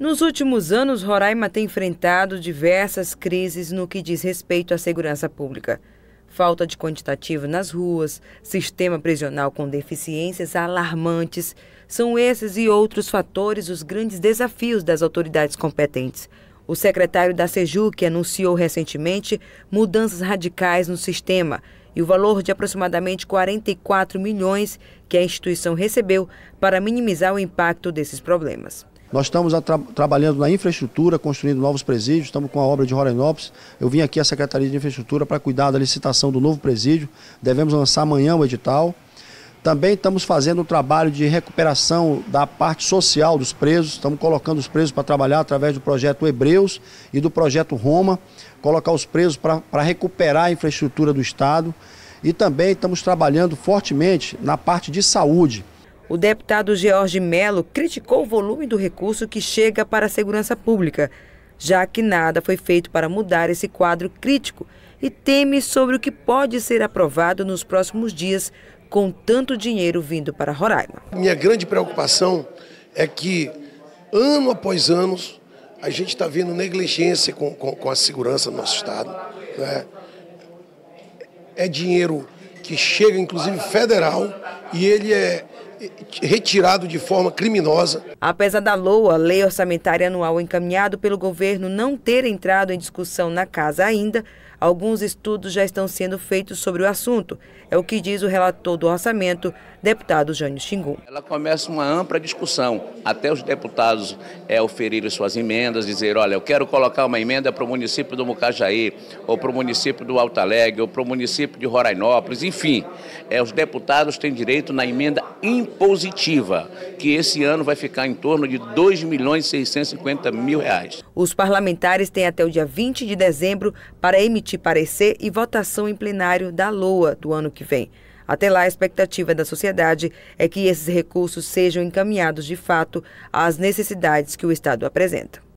Nos últimos anos, Roraima tem enfrentado diversas crises no que diz respeito à segurança pública. Falta de quantitativo nas ruas, sistema prisional com deficiências alarmantes. São esses e outros fatores os grandes desafios das autoridades competentes. O secretário da SEJUC anunciou recentemente mudanças radicais no sistema e o valor de aproximadamente 44 milhões que a instituição recebeu para minimizar o impacto desses problemas. Nós estamos tra trabalhando na infraestrutura, construindo novos presídios, estamos com a obra de Rorainópolis. Eu vim aqui à Secretaria de Infraestrutura para cuidar da licitação do novo presídio. Devemos lançar amanhã o edital. Também estamos fazendo um trabalho de recuperação da parte social dos presos. Estamos colocando os presos para trabalhar através do projeto Hebreus e do projeto Roma. Colocar os presos para, para recuperar a infraestrutura do Estado. E também estamos trabalhando fortemente na parte de saúde o deputado George Melo criticou o volume do recurso que chega para a segurança pública, já que nada foi feito para mudar esse quadro crítico e teme sobre o que pode ser aprovado nos próximos dias com tanto dinheiro vindo para Roraima. Minha grande preocupação é que, ano após ano, a gente está vendo negligência com, com, com, a segurança do nosso Estado. Né? É dinheiro que chega, inclusive, federal, e ele é retirado de forma criminosa Apesar da LOA, Lei Orçamentária Anual encaminhado pelo governo, não ter entrado em discussão na casa ainda, alguns estudos já estão sendo feitos sobre o assunto. É o que diz o relator do orçamento, deputado Jânio Xingu. Ela começa uma ampla discussão, até os deputados é, oferirem suas emendas, dizer, olha, eu quero colocar uma emenda para o município do Mucajaí, ou para o município do Alto Alegre, ou para o município de Rorainópolis, enfim. É, os deputados têm direito na emenda impositiva, que esse ano vai ficar em torno de 2 milhões e 650 mil reais. Os parlamentares têm até o dia 20 de dezembro para emitir parecer e votação em plenário da LOA do ano que vem. Até lá, a expectativa da sociedade é que esses recursos sejam encaminhados de fato às necessidades que o Estado apresenta.